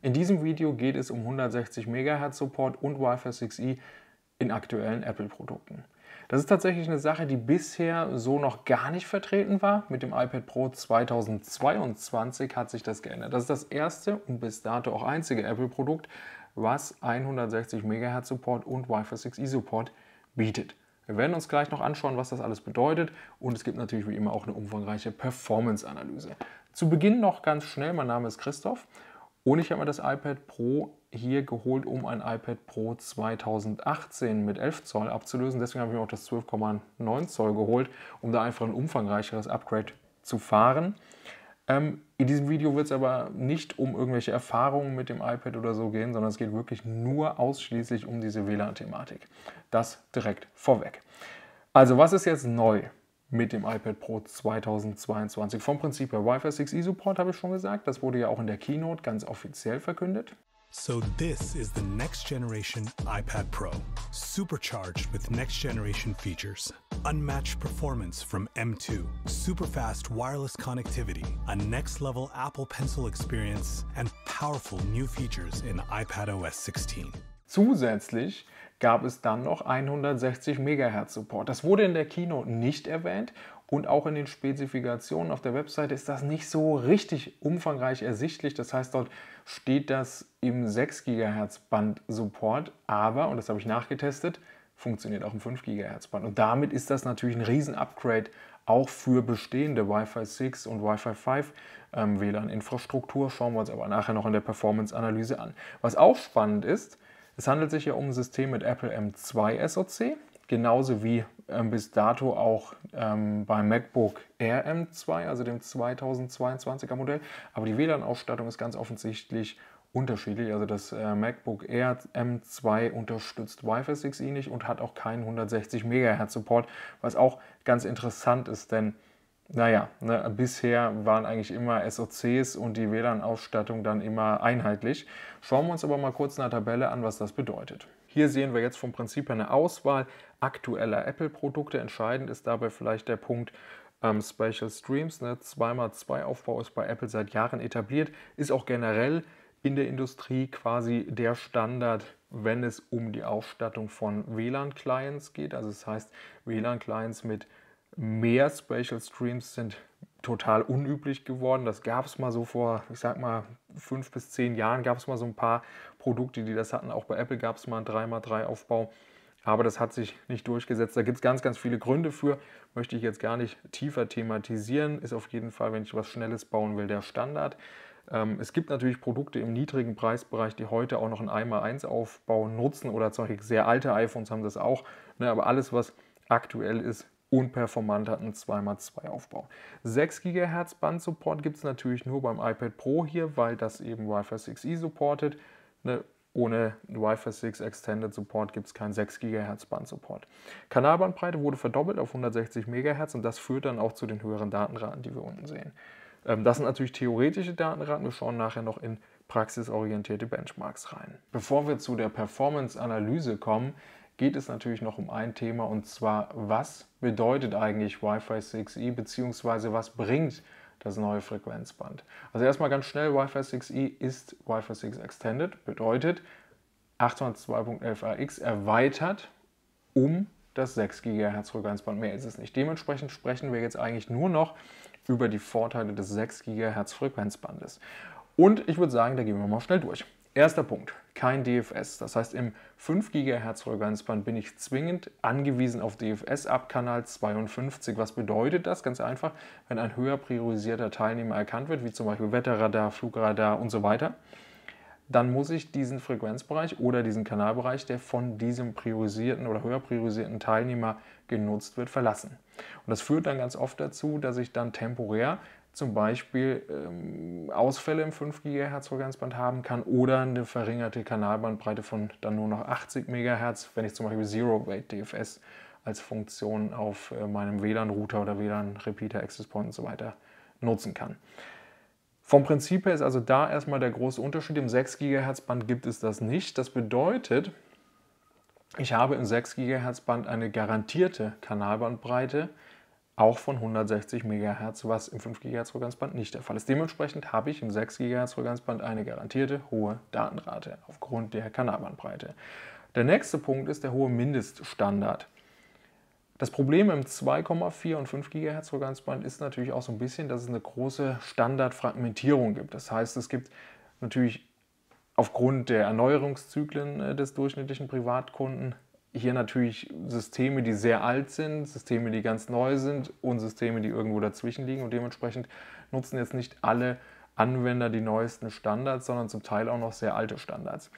In diesem Video geht es um 160 MHz Support und Wi-Fi 6E in aktuellen Apple-Produkten. Das ist tatsächlich eine Sache, die bisher so noch gar nicht vertreten war. Mit dem iPad Pro 2022 hat sich das geändert. Das ist das erste und bis dato auch einzige Apple-Produkt, was 160 MHz Support und Wi-Fi 6E Support bietet. Wir werden uns gleich noch anschauen, was das alles bedeutet und es gibt natürlich wie immer auch eine umfangreiche Performance-Analyse. Zu Beginn noch ganz schnell, mein Name ist Christoph und ich habe mir das iPad Pro hier geholt, um ein iPad Pro 2018 mit 11 Zoll abzulösen. Deswegen habe ich mir auch das 12,9 Zoll geholt, um da einfach ein umfangreicheres Upgrade zu fahren. Ähm, in diesem Video wird es aber nicht um irgendwelche Erfahrungen mit dem iPad oder so gehen, sondern es geht wirklich nur ausschließlich um diese WLAN-Thematik. Das direkt vorweg. Also was ist jetzt neu? mit dem iPad Pro 2022. Vom Prinzip her Wi-Fi 6E Support habe ich schon gesagt, das wurde ja auch in der Keynote ganz offiziell verkündet. So this is the next generation iPad Pro, supercharged with next generation features. Unmatched performance from M2, super fast wireless connectivity, a next level Apple Pencil experience and powerful new features in iPad OS 16. Zusätzlich gab es dann noch 160 MHz Support. Das wurde in der Kino nicht erwähnt und auch in den Spezifikationen auf der Webseite ist das nicht so richtig umfangreich ersichtlich. Das heißt, dort steht das im 6 GHz Band Support, aber, und das habe ich nachgetestet, funktioniert auch im 5 GHz Band. Und damit ist das natürlich ein Riesen-Upgrade auch für bestehende Wi-Fi 6 und Wi-Fi 5 ähm, WLAN-Infrastruktur. Schauen wir uns aber nachher noch in der Performance-Analyse an. Was auch spannend ist, es handelt sich ja um ein System mit Apple M2 SoC, genauso wie ähm, bis dato auch ähm, beim MacBook Air M2, also dem 2022er Modell. Aber die WLAN-Ausstattung ist ganz offensichtlich unterschiedlich. Also das äh, MacBook Air M2 unterstützt Wi-Fi 6E nicht und hat auch keinen 160 MHz Support, was auch ganz interessant ist, denn naja, ne, bisher waren eigentlich immer SOCs und die WLAN-Ausstattung dann immer einheitlich. Schauen wir uns aber mal kurz in der Tabelle an, was das bedeutet. Hier sehen wir jetzt vom Prinzip her eine Auswahl aktueller Apple-Produkte. Entscheidend ist dabei vielleicht der Punkt, ähm, Spatial Streams, ne, 2x2-Aufbau ist bei Apple seit Jahren etabliert, ist auch generell in der Industrie quasi der Standard, wenn es um die Ausstattung von WLAN-Clients geht. Also das heißt, WLAN-Clients mit mehr Spatial Streams sind total unüblich geworden. Das gab es mal so vor, ich sag mal, fünf bis zehn Jahren gab es mal so ein paar Produkte, die das hatten. Auch bei Apple gab es mal einen 3x3-Aufbau. Aber das hat sich nicht durchgesetzt. Da gibt es ganz, ganz viele Gründe für. Möchte ich jetzt gar nicht tiefer thematisieren. Ist auf jeden Fall, wenn ich was Schnelles bauen will, der Standard. Ähm, es gibt natürlich Produkte im niedrigen Preisbereich, die heute auch noch einen 1x1-Aufbau nutzen. Oder zum Beispiel sehr alte iPhones haben das auch. Ne, aber alles, was aktuell ist, und performanten 2x2 Aufbau. 6 GHz Bandsupport gibt es natürlich nur beim iPad Pro hier, weil das eben Wi-Fi 6E supportet. Ne, ohne Wi-Fi 6 Extended Support gibt es keinen 6 GHz Bandsupport. Kanalbandbreite wurde verdoppelt auf 160 MHz und das führt dann auch zu den höheren Datenraten, die wir unten sehen. Ähm, das sind natürlich theoretische Datenraten, wir schauen nachher noch in praxisorientierte Benchmarks rein. Bevor wir zu der Performance-Analyse kommen, geht es natürlich noch um ein Thema und zwar, was bedeutet eigentlich Wi-Fi 6E bzw. was bringt das neue Frequenzband? Also erstmal ganz schnell, Wi-Fi 6E ist Wi-Fi 6 Extended, bedeutet 802.11ax erweitert um das 6 GHz Frequenzband. Mehr ist es nicht. Dementsprechend sprechen wir jetzt eigentlich nur noch über die Vorteile des 6 GHz Frequenzbandes. Und ich würde sagen, da gehen wir mal schnell durch. Erster Punkt, kein DFS. Das heißt, im 5 GHz Frequenzband bin ich zwingend angewiesen auf DFS ab Kanal 52. Was bedeutet das? Ganz einfach, wenn ein höher priorisierter Teilnehmer erkannt wird, wie zum Beispiel Wetterradar, Flugradar und so weiter, dann muss ich diesen Frequenzbereich oder diesen Kanalbereich, der von diesem priorisierten oder höher priorisierten Teilnehmer genutzt wird, verlassen. Und das führt dann ganz oft dazu, dass ich dann temporär zum Beispiel ähm, Ausfälle im 5 GHz Frequenzband haben kann oder eine verringerte Kanalbandbreite von dann nur noch 80 MHz, wenn ich zum Beispiel zero Weight DFS als Funktion auf äh, meinem WLAN-Router oder WLAN-Repeater, Access Point und so weiter nutzen kann. Vom Prinzip her ist also da erstmal der große Unterschied. Im 6 GHz Band gibt es das nicht. Das bedeutet, ich habe im 6 GHz Band eine garantierte Kanalbandbreite auch von 160 MHz, was im 5 GHz Frequenzband nicht der Fall ist. Dementsprechend habe ich im 6 GHz Frequenzband eine garantierte hohe Datenrate aufgrund der Kanalbandbreite. Der nächste Punkt ist der hohe Mindeststandard. Das Problem im 2,4 und 5 GHz Frequenzband ist natürlich auch so ein bisschen, dass es eine große Standardfragmentierung gibt. Das heißt, es gibt natürlich aufgrund der Erneuerungszyklen äh, des durchschnittlichen Privatkunden hier natürlich Systeme, die sehr alt sind, Systeme, die ganz neu sind und Systeme, die irgendwo dazwischen liegen. Und dementsprechend nutzen jetzt nicht alle Anwender die neuesten Standards, sondern zum Teil auch noch sehr alte Standards.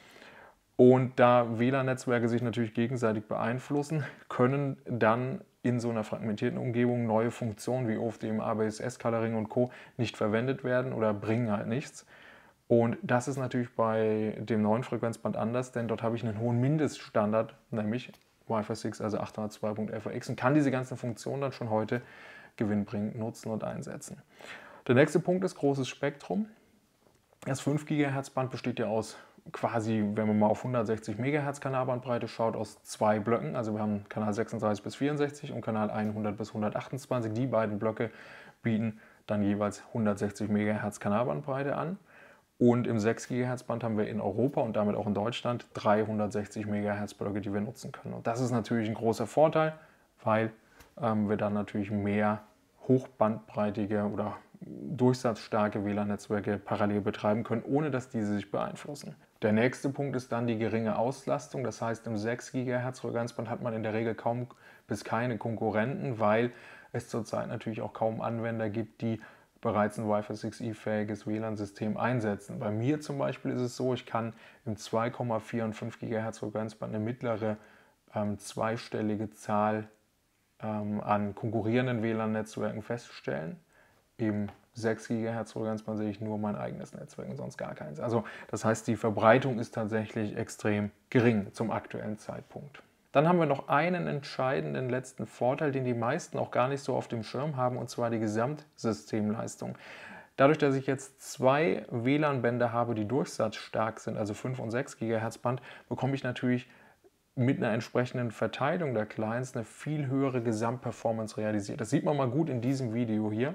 Und da WLAN-Netzwerke sich natürlich gegenseitig beeinflussen, können dann in so einer fragmentierten Umgebung neue Funktionen wie OFDM, ABSS, Coloring und Co. nicht verwendet werden oder bringen halt nichts. Und das ist natürlich bei dem neuen Frequenzband anders, denn dort habe ich einen hohen Mindeststandard, nämlich Wi-Fi 6, also 802.fx und kann diese ganzen Funktionen dann schon heute gewinnbringend nutzen und einsetzen. Der nächste Punkt ist großes Spektrum. Das 5 GHz Band besteht ja aus quasi, wenn man mal auf 160 MHz Kanalbandbreite schaut, aus zwei Blöcken. Also wir haben Kanal 36 bis 64 und Kanal 100 bis 128. Die beiden Blöcke bieten dann jeweils 160 MHz Kanalbandbreite an. Und im 6 GHz Band haben wir in Europa und damit auch in Deutschland 360 MHz Blöcke, die wir nutzen können. Und das ist natürlich ein großer Vorteil, weil ähm, wir dann natürlich mehr hochbandbreitige oder durchsatzstarke WLAN-Netzwerke parallel betreiben können, ohne dass diese sich beeinflussen. Der nächste Punkt ist dann die geringe Auslastung. Das heißt, im 6 GHz Frequenzband hat man in der Regel kaum bis keine Konkurrenten, weil es zurzeit natürlich auch kaum Anwender gibt, die bereits ein Wi-Fi 6E-fähiges WLAN-System einsetzen. Bei mir zum Beispiel ist es so, ich kann im 2,4 und 5 GHz Frequenzband eine mittlere ähm, zweistellige Zahl ähm, an konkurrierenden WLAN-Netzwerken feststellen. Im 6 GHz Frequenzband sehe ich nur mein eigenes Netzwerk und sonst gar keins. Also das heißt, die Verbreitung ist tatsächlich extrem gering zum aktuellen Zeitpunkt. Dann haben wir noch einen entscheidenden letzten Vorteil, den die meisten auch gar nicht so auf dem Schirm haben, und zwar die Gesamtsystemleistung. Dadurch, dass ich jetzt zwei WLAN-Bänder habe, die durchsatzstark sind, also 5 und 6 GHz Band, bekomme ich natürlich mit einer entsprechenden Verteilung der Clients eine viel höhere Gesamtperformance realisiert. Das sieht man mal gut in diesem Video hier.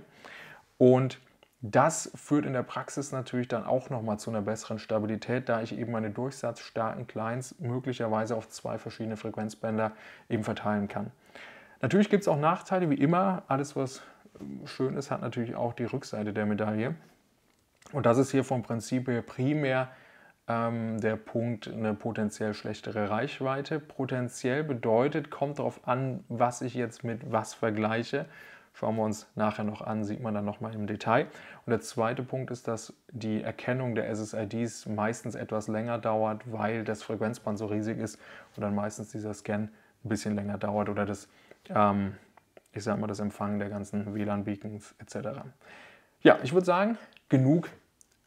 Und das führt in der Praxis natürlich dann auch nochmal zu einer besseren Stabilität, da ich eben meine durchsatzstarken Clients möglicherweise auf zwei verschiedene Frequenzbänder eben verteilen kann. Natürlich gibt es auch Nachteile, wie immer. Alles, was ähm, schön ist, hat natürlich auch die Rückseite der Medaille. Und das ist hier vom Prinzip her primär ähm, der Punkt eine potenziell schlechtere Reichweite. Potenziell bedeutet, kommt darauf an, was ich jetzt mit was vergleiche. Schauen wir uns nachher noch an, sieht man dann nochmal im Detail. Und der zweite Punkt ist, dass die Erkennung der SSIDs meistens etwas länger dauert, weil das Frequenzband so riesig ist und dann meistens dieser Scan ein bisschen länger dauert oder das, ähm, ich sag mal, das Empfangen der ganzen WLAN-Beacons etc. Ja, ich würde sagen, genug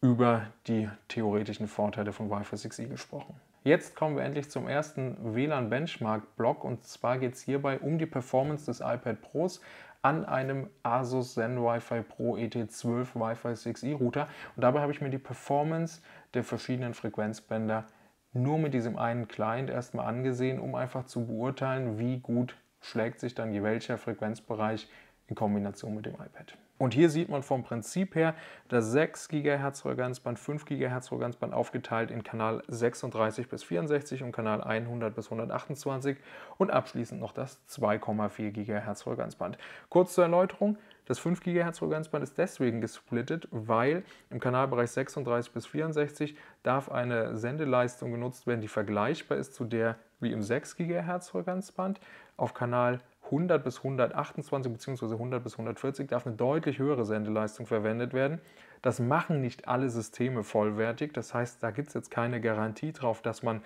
über die theoretischen Vorteile von Wi-Fi 6E gesprochen. Jetzt kommen wir endlich zum ersten WLAN Benchmark Block und zwar geht es hierbei um die Performance des iPad Pros an einem Asus Zen Wi-Fi Pro ET12 Wi-Fi 6 i e Router und dabei habe ich mir die Performance der verschiedenen Frequenzbänder nur mit diesem einen Client erstmal angesehen, um einfach zu beurteilen, wie gut schlägt sich dann je welcher Frequenzbereich in Kombination mit dem iPad. Und hier sieht man vom Prinzip her das 6 GHz Röhrenband, 5 GHz Röhrenband aufgeteilt in Kanal 36 bis 64 und Kanal 100 bis 128 und abschließend noch das 2,4 GHz Röhrenband. Kurz zur Erläuterung, das 5 GHz Frequenzband ist deswegen gesplittet, weil im Kanalbereich 36 bis 64 darf eine Sendeleistung genutzt werden, die vergleichbar ist zu der wie im 6 GHz Frequenzband. Auf Kanal 100 bis 128 bzw. 100 bis 140 darf eine deutlich höhere Sendeleistung verwendet werden. Das machen nicht alle Systeme vollwertig. Das heißt, da gibt es jetzt keine Garantie drauf, dass man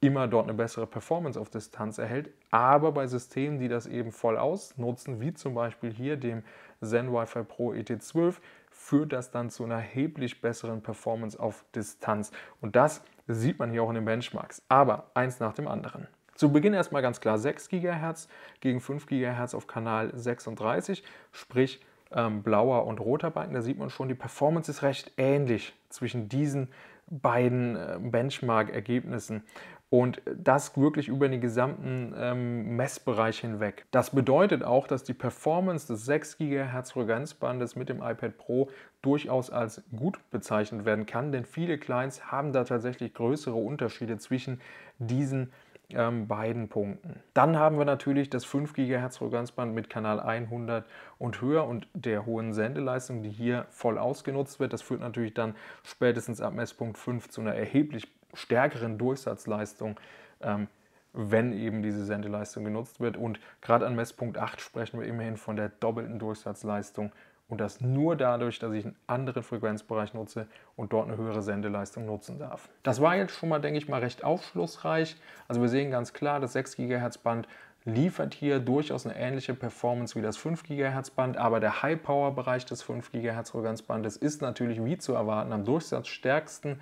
immer dort eine bessere Performance auf Distanz erhält. Aber bei Systemen, die das eben voll ausnutzen, wie zum Beispiel hier dem Zen Wi-Fi Pro ET12, führt das dann zu einer erheblich besseren Performance auf Distanz. Und das sieht man hier auch in den Benchmarks. Aber eins nach dem anderen. Zu Beginn erstmal ganz klar 6 GHz gegen 5 GHz auf Kanal 36, sprich ähm, blauer und roter Balken. Da sieht man schon, die Performance ist recht ähnlich zwischen diesen beiden äh, Benchmark-Ergebnissen. Und das wirklich über den gesamten ähm, Messbereich hinweg. Das bedeutet auch, dass die Performance des 6 GHz Frequenzbandes mit dem iPad Pro durchaus als gut bezeichnet werden kann, denn viele Clients haben da tatsächlich größere Unterschiede zwischen diesen ähm, beiden Punkten. Dann haben wir natürlich das 5 GHz Frequenzband mit Kanal 100 und höher und der hohen Sendeleistung, die hier voll ausgenutzt wird. Das führt natürlich dann spätestens ab Messpunkt 5 zu einer erheblich stärkeren Durchsatzleistung. Ähm, wenn eben diese Sendeleistung genutzt wird. Und gerade an Messpunkt 8 sprechen wir immerhin von der doppelten Durchsatzleistung und das nur dadurch, dass ich einen anderen Frequenzbereich nutze und dort eine höhere Sendeleistung nutzen darf. Das war jetzt schon mal, denke ich mal, recht aufschlussreich. Also wir sehen ganz klar, das 6 GHz Band liefert hier durchaus eine ähnliche Performance wie das 5 GHz Band, aber der High-Power-Bereich des 5 GHz Frequenzbandes ist natürlich wie zu erwarten am durchsatzstärksten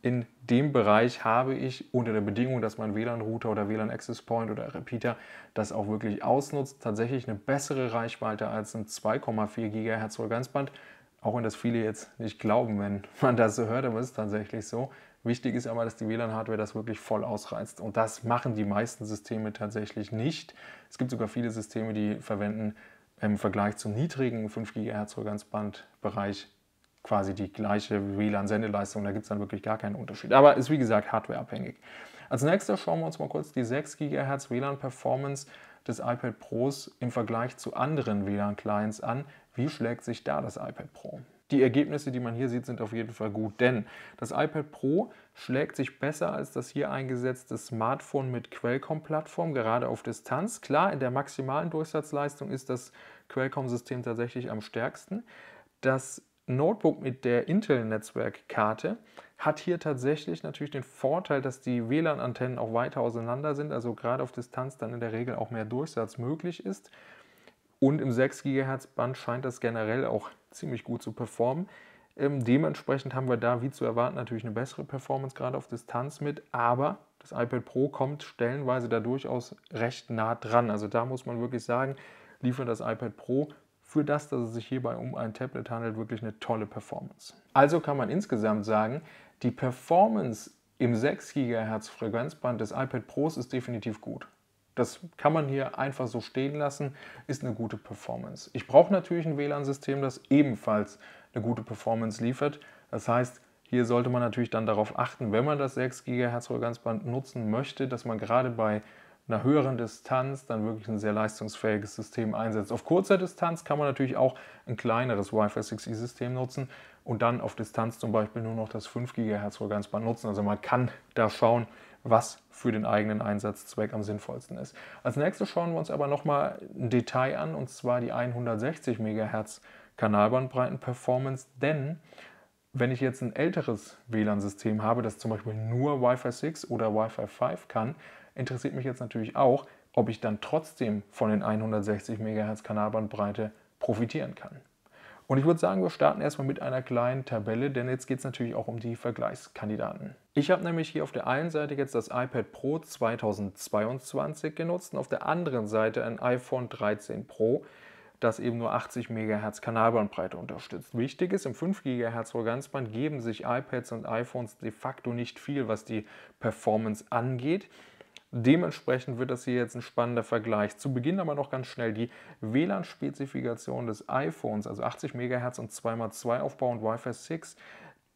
in dem Bereich habe ich unter der Bedingung, dass mein WLAN-Router oder WLAN-Access Point oder Repeater das auch wirklich ausnutzt, tatsächlich eine bessere Reichweite als ein 2,4 GHz Holganzband. Auch wenn das viele jetzt nicht glauben, wenn man das so hört, aber es ist tatsächlich so. Wichtig ist aber, dass die WLAN-Hardware das wirklich voll ausreizt. Und das machen die meisten Systeme tatsächlich nicht. Es gibt sogar viele Systeme, die verwenden im Vergleich zum niedrigen 5 GHz Holganzband-Bereich quasi die gleiche WLAN-Sendeleistung. Da gibt es dann wirklich gar keinen Unterschied. Aber ist wie gesagt hardwareabhängig. Als nächstes schauen wir uns mal kurz die 6 GHz WLAN-Performance des iPad Pros im Vergleich zu anderen WLAN-Clients an. Wie schlägt sich da das iPad Pro? Die Ergebnisse, die man hier sieht, sind auf jeden Fall gut, denn das iPad Pro schlägt sich besser als das hier eingesetzte Smartphone mit Qualcomm-Plattform, gerade auf Distanz. Klar, in der maximalen Durchsatzleistung ist das Qualcomm-System tatsächlich am stärksten. Das Notebook mit der Intel-Netzwerkkarte hat hier tatsächlich natürlich den Vorteil, dass die WLAN-Antennen auch weiter auseinander sind, also gerade auf Distanz dann in der Regel auch mehr Durchsatz möglich ist. Und im 6 GHz Band scheint das generell auch ziemlich gut zu performen. Ähm, dementsprechend haben wir da, wie zu erwarten, natürlich eine bessere Performance gerade auf Distanz mit, aber das iPad Pro kommt stellenweise da durchaus recht nah dran. Also da muss man wirklich sagen, liefert das iPad Pro für das, dass es sich hierbei um ein Tablet handelt, wirklich eine tolle Performance. Also kann man insgesamt sagen, die Performance im 6 GHz Frequenzband des iPad Pros ist definitiv gut. Das kann man hier einfach so stehen lassen, ist eine gute Performance. Ich brauche natürlich ein WLAN-System, das ebenfalls eine gute Performance liefert. Das heißt, hier sollte man natürlich dann darauf achten, wenn man das 6 GHz Frequenzband nutzen möchte, dass man gerade bei einer höheren Distanz dann wirklich ein sehr leistungsfähiges System einsetzt. Auf kurzer Distanz kann man natürlich auch ein kleineres Wi-Fi 6E-System nutzen und dann auf Distanz zum Beispiel nur noch das 5 GHz Frequenzband nutzen. Also man kann da schauen, was für den eigenen Einsatzzweck am sinnvollsten ist. Als nächstes schauen wir uns aber nochmal ein Detail an, und zwar die 160 MHz Kanalbandbreiten-Performance, denn wenn ich jetzt ein älteres WLAN-System habe, das zum Beispiel nur Wi-Fi 6 oder Wi-Fi 5 kann, interessiert mich jetzt natürlich auch, ob ich dann trotzdem von den 160 MHz Kanalbandbreite profitieren kann. Und ich würde sagen, wir starten erstmal mit einer kleinen Tabelle, denn jetzt geht es natürlich auch um die Vergleichskandidaten. Ich habe nämlich hier auf der einen Seite jetzt das iPad Pro 2022 genutzt und auf der anderen Seite ein iPhone 13 Pro, das eben nur 80 MHz Kanalbandbreite unterstützt. Wichtig ist, im 5 GHz Organsband geben sich iPads und iPhones de facto nicht viel, was die Performance angeht. Dementsprechend wird das hier jetzt ein spannender Vergleich. Zu Beginn aber noch ganz schnell die WLAN-Spezifikation des iPhones, also 80 MHz und 2x2 aufbauend Wi-Fi 6.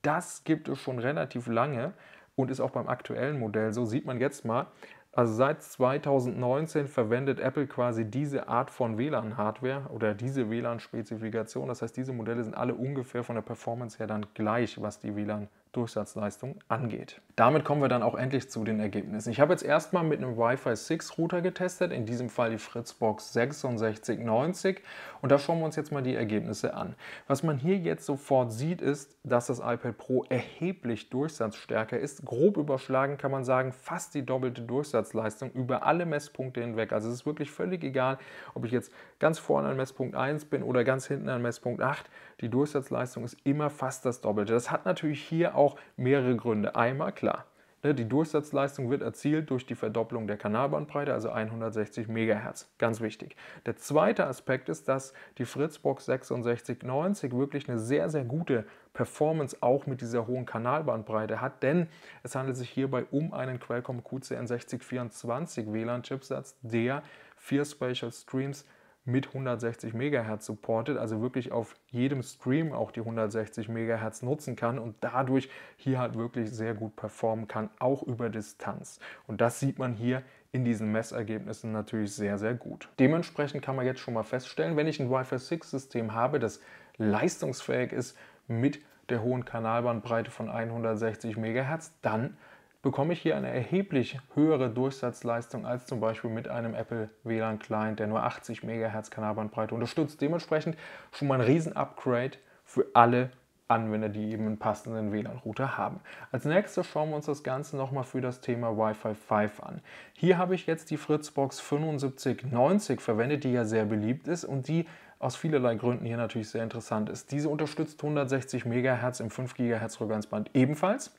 Das gibt es schon relativ lange und ist auch beim aktuellen Modell. So sieht man jetzt mal, also seit 2019 verwendet Apple quasi diese Art von WLAN-Hardware oder diese WLAN-Spezifikation. Das heißt, diese Modelle sind alle ungefähr von der Performance her dann gleich, was die WLAN-Spezifikation Durchsatzleistung angeht. Damit kommen wir dann auch endlich zu den Ergebnissen. Ich habe jetzt erstmal mit einem Wi-Fi 6 Router getestet, in diesem Fall die Fritzbox 6690 und da schauen wir uns jetzt mal die Ergebnisse an. Was man hier jetzt sofort sieht, ist, dass das iPad Pro erheblich durchsatzstärker ist. Grob überschlagen kann man sagen, fast die doppelte Durchsatzleistung über alle Messpunkte hinweg. Also es ist wirklich völlig egal, ob ich jetzt ganz vorne an Messpunkt 1 bin oder ganz hinten an Messpunkt 8. Die Durchsatzleistung ist immer fast das Doppelte. Das hat natürlich hier auch auch mehrere Gründe. Einmal klar, ne, die Durchsatzleistung wird erzielt durch die Verdopplung der Kanalbandbreite, also 160 MHz. Ganz wichtig. Der zweite Aspekt ist, dass die Fritzbox 6690 wirklich eine sehr, sehr gute Performance auch mit dieser hohen Kanalbandbreite hat, denn es handelt sich hierbei um einen Qualcomm QCN6024 WLAN-Chipsatz, der vier Spatial Streams mit 160 MHz supportet, also wirklich auf jedem Stream auch die 160 MHz nutzen kann und dadurch hier halt wirklich sehr gut performen kann, auch über Distanz. Und das sieht man hier in diesen Messergebnissen natürlich sehr, sehr gut. Dementsprechend kann man jetzt schon mal feststellen, wenn ich ein Wi-Fi 6 System habe, das leistungsfähig ist mit der hohen Kanalbandbreite von 160 MHz, dann bekomme ich hier eine erheblich höhere Durchsatzleistung als zum Beispiel mit einem Apple WLAN Client, der nur 80 MHz Kanalbandbreite unterstützt. Dementsprechend schon mal ein Riesen-Upgrade für alle Anwender, die eben einen passenden WLAN-Router haben. Als nächstes schauen wir uns das Ganze nochmal für das Thema Wi-Fi 5 an. Hier habe ich jetzt die Fritzbox 7590 verwendet, die ja sehr beliebt ist und die aus vielerlei Gründen hier natürlich sehr interessant ist. Diese unterstützt 160 MHz im 5 GHz Rückgangsband ebenfalls.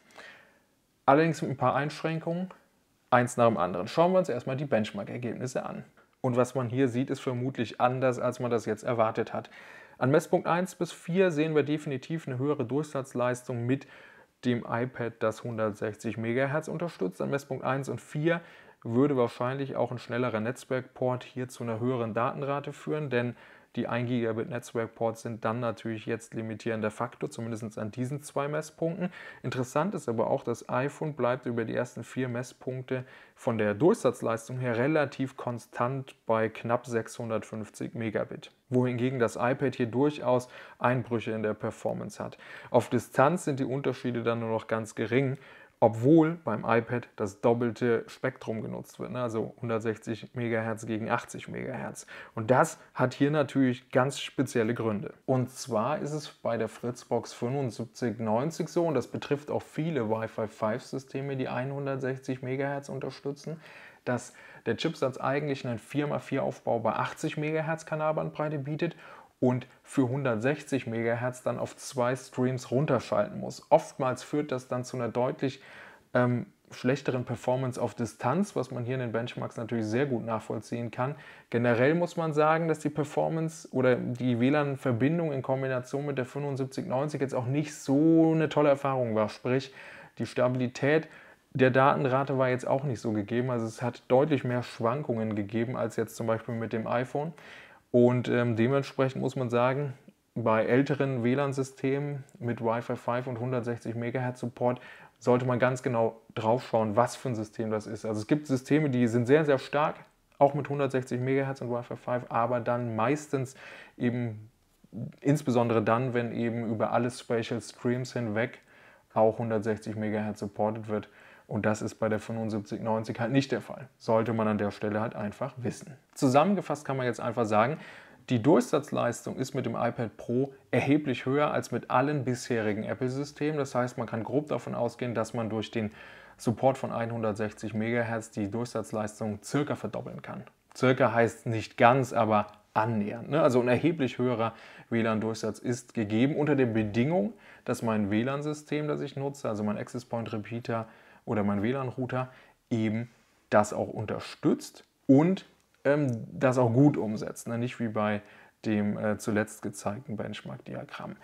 Allerdings mit ein paar Einschränkungen, eins nach dem anderen. Schauen wir uns erstmal die Benchmark-Ergebnisse an. Und was man hier sieht, ist vermutlich anders, als man das jetzt erwartet hat. An Messpunkt 1 bis 4 sehen wir definitiv eine höhere Durchsatzleistung mit dem iPad, das 160 MHz unterstützt. An Messpunkt 1 und 4 würde wahrscheinlich auch ein schnellerer Netzwerkport hier zu einer höheren Datenrate führen, denn die 1 Gigabit Ports sind dann natürlich jetzt limitierender Faktor, zumindest an diesen zwei Messpunkten. Interessant ist aber auch, das iPhone bleibt über die ersten vier Messpunkte von der Durchsatzleistung her relativ konstant bei knapp 650 Megabit wohingegen das iPad hier durchaus Einbrüche in der Performance hat. Auf Distanz sind die Unterschiede dann nur noch ganz gering obwohl beim iPad das doppelte Spektrum genutzt wird, ne? also 160 MHz gegen 80 MHz. Und das hat hier natürlich ganz spezielle Gründe. Und zwar ist es bei der Fritzbox 7590 so, und das betrifft auch viele Wi-Fi 5-Systeme, die 160 MHz unterstützen, dass der Chipsatz eigentlich einen 4x4-Aufbau bei 80 MHz Kanalbandbreite bietet und für 160 MHz dann auf zwei Streams runterschalten muss. Oftmals führt das dann zu einer deutlich ähm, schlechteren Performance auf Distanz, was man hier in den Benchmarks natürlich sehr gut nachvollziehen kann. Generell muss man sagen, dass die Performance oder die WLAN-Verbindung in Kombination mit der 7590 jetzt auch nicht so eine tolle Erfahrung war. Sprich, die Stabilität der Datenrate war jetzt auch nicht so gegeben. Also es hat deutlich mehr Schwankungen gegeben als jetzt zum Beispiel mit dem iPhone. Und ähm, dementsprechend muss man sagen, bei älteren WLAN-Systemen mit Wi-Fi 5 und 160 MHz Support sollte man ganz genau drauf schauen, was für ein System das ist. Also es gibt Systeme, die sind sehr, sehr stark, auch mit 160 MHz und Wi-Fi 5, aber dann meistens eben, insbesondere dann, wenn eben über alle Spatial Streams hinweg auch 160 MHz supported wird. Und das ist bei der 7590 halt nicht der Fall. Sollte man an der Stelle halt einfach wissen. Zusammengefasst kann man jetzt einfach sagen, die Durchsatzleistung ist mit dem iPad Pro erheblich höher als mit allen bisherigen Apple-Systemen. Das heißt, man kann grob davon ausgehen, dass man durch den Support von 160 MHz die Durchsatzleistung circa verdoppeln kann. Circa heißt nicht ganz, aber annähernd. Ne? Also ein erheblich höherer WLAN-Durchsatz ist gegeben unter der Bedingung, dass mein WLAN-System, das ich nutze, also mein Access Point Repeater, oder mein WLAN-Router eben das auch unterstützt und ähm, das auch gut umsetzt. Ne? Nicht wie bei dem äh, zuletzt gezeigten Benchmark-Diagramm.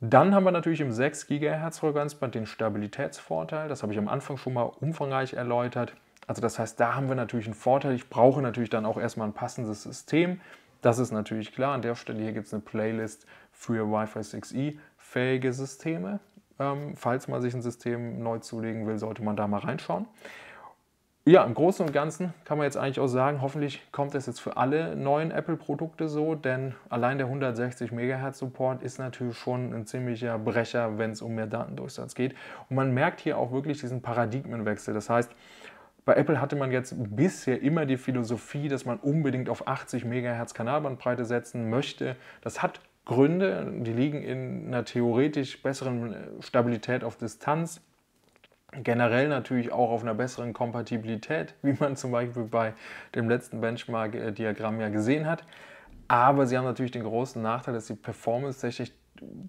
Dann haben wir natürlich im 6 GHz Frequenzband den Stabilitätsvorteil. Das habe ich am Anfang schon mal umfangreich erläutert. Also das heißt, da haben wir natürlich einen Vorteil. Ich brauche natürlich dann auch erstmal ein passendes System. Das ist natürlich klar. An der Stelle hier gibt es eine Playlist für Wi-Fi 6E fähige Systeme. Ähm, falls man sich ein System neu zulegen will, sollte man da mal reinschauen. Ja, im Großen und Ganzen kann man jetzt eigentlich auch sagen, hoffentlich kommt es jetzt für alle neuen Apple-Produkte so, denn allein der 160 MHz Support ist natürlich schon ein ziemlicher Brecher, wenn es um mehr Datendurchsatz geht. Und man merkt hier auch wirklich diesen Paradigmenwechsel. Das heißt, bei Apple hatte man jetzt bisher immer die Philosophie, dass man unbedingt auf 80 MHz Kanalbandbreite setzen möchte. Das hat Gründe. Die liegen in einer theoretisch besseren äh, Stabilität auf Distanz, generell natürlich auch auf einer besseren Kompatibilität, wie man zum Beispiel bei dem letzten Benchmark-Diagramm ja gesehen hat. Aber sie haben natürlich den großen Nachteil, dass die performance-technisch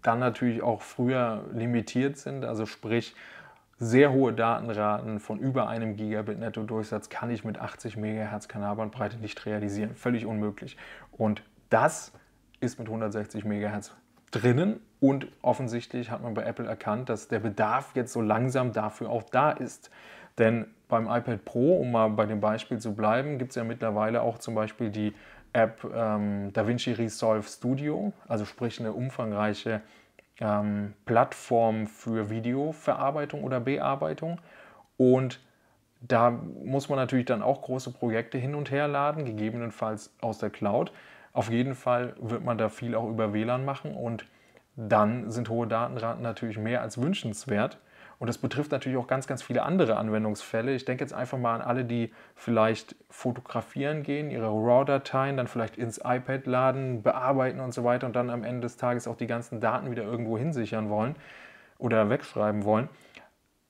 dann natürlich auch früher limitiert sind. Also sprich, sehr hohe Datenraten von über einem Gigabit Netto-Durchsatz kann ich mit 80 MHz Kanalbandbreite nicht realisieren. Völlig unmöglich. Und das ist mit 160 MHz drinnen und offensichtlich hat man bei Apple erkannt, dass der Bedarf jetzt so langsam dafür auch da ist. Denn beim iPad Pro, um mal bei dem Beispiel zu bleiben, gibt es ja mittlerweile auch zum Beispiel die App ähm, DaVinci Resolve Studio, also sprich eine umfangreiche ähm, Plattform für Videoverarbeitung oder Bearbeitung. Und da muss man natürlich dann auch große Projekte hin und her laden, gegebenenfalls aus der Cloud. Auf jeden Fall wird man da viel auch über WLAN machen und dann sind hohe Datenraten natürlich mehr als wünschenswert. Und das betrifft natürlich auch ganz, ganz viele andere Anwendungsfälle. Ich denke jetzt einfach mal an alle, die vielleicht fotografieren gehen, ihre RAW-Dateien dann vielleicht ins iPad laden, bearbeiten und so weiter und dann am Ende des Tages auch die ganzen Daten wieder irgendwo hinsichern wollen oder wegschreiben wollen.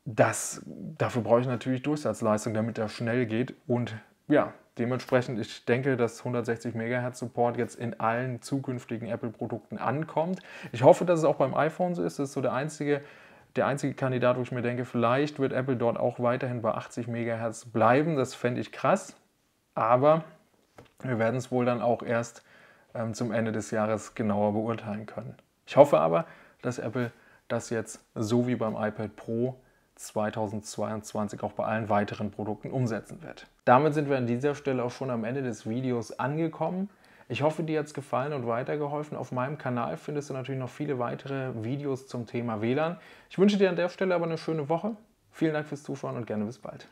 Das, dafür brauche ich natürlich Durchsatzleistung, damit das schnell geht. Und ja, dementsprechend, ich denke, dass 160 MHz Support jetzt in allen zukünftigen Apple-Produkten ankommt. Ich hoffe, dass es auch beim iPhone so ist. Das ist so der einzige, der einzige Kandidat, wo ich mir denke, vielleicht wird Apple dort auch weiterhin bei 80 MHz bleiben. Das fände ich krass. Aber wir werden es wohl dann auch erst ähm, zum Ende des Jahres genauer beurteilen können. Ich hoffe aber, dass Apple das jetzt so wie beim iPad Pro 2022 auch bei allen weiteren Produkten umsetzen wird. Damit sind wir an dieser Stelle auch schon am Ende des Videos angekommen. Ich hoffe, dir hat es gefallen und weitergeholfen. Auf meinem Kanal findest du natürlich noch viele weitere Videos zum Thema WLAN. Ich wünsche dir an der Stelle aber eine schöne Woche. Vielen Dank fürs Zuschauen und gerne bis bald.